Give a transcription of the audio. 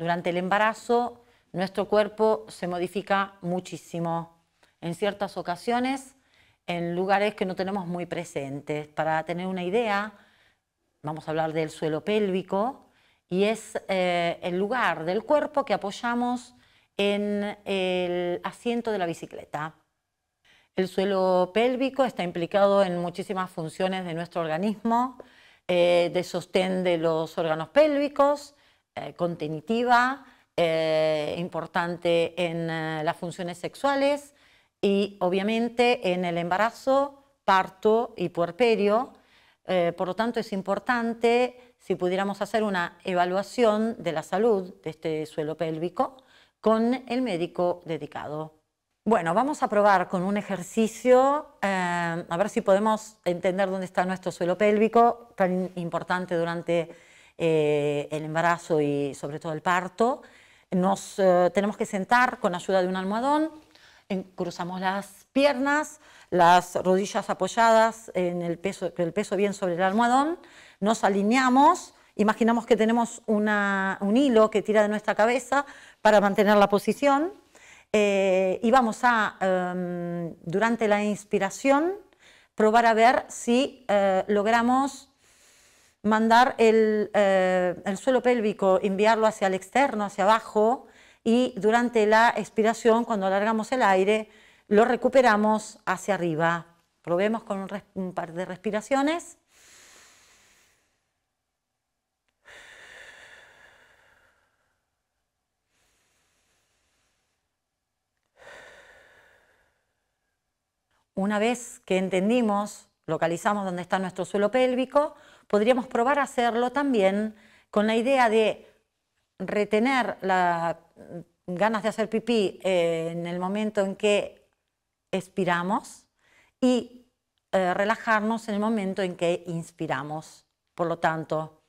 Durante el embarazo, nuestro cuerpo se modifica muchísimo. En ciertas ocasiones, en lugares que no tenemos muy presentes. Para tener una idea, vamos a hablar del suelo pélvico, y es eh, el lugar del cuerpo que apoyamos en el asiento de la bicicleta. El suelo pélvico está implicado en muchísimas funciones de nuestro organismo, eh, de sostén de los órganos pélvicos, eh, contenitiva, eh, importante en eh, las funciones sexuales y obviamente en el embarazo, parto y puerperio. por lo tanto, es importante si pudiéramos hacer una evaluación de la salud de este suelo pélvico con el médico dedicado. Bueno, vamos a probar con un ejercicio, a ver si podemos entender dónde está nuestro suelo pélvico, tan importante durante eh, el embarazo y sobre todo el parto, nos eh, tenemos que sentar con ayuda de un almohadón, cruzamos las piernas, las rodillas apoyadas en el peso, el peso bien sobre el almohadón, nos alineamos, imaginamos que tenemos un hilo que tira de nuestra cabeza para mantener la posición eh, y vamos a, em, durante la inspiración, probar a ver si logramos mandar eh, el, suelo pélvico, enviarlo hacia el externo, hacia abajo, y durante la expiración, cuando alargamos el aire, lo recuperamos hacia arriba. Probemos con un par de respiraciones. Una vez que entendimos, localizamos dónde está nuestro suelo pélvico, podríamos probar a hacerlo también con la idea de retener las ganas de hacer pipí eh, en el momento en que expiramos y eh, relajarnos en el momento en que inspiramos. Por lo tanto,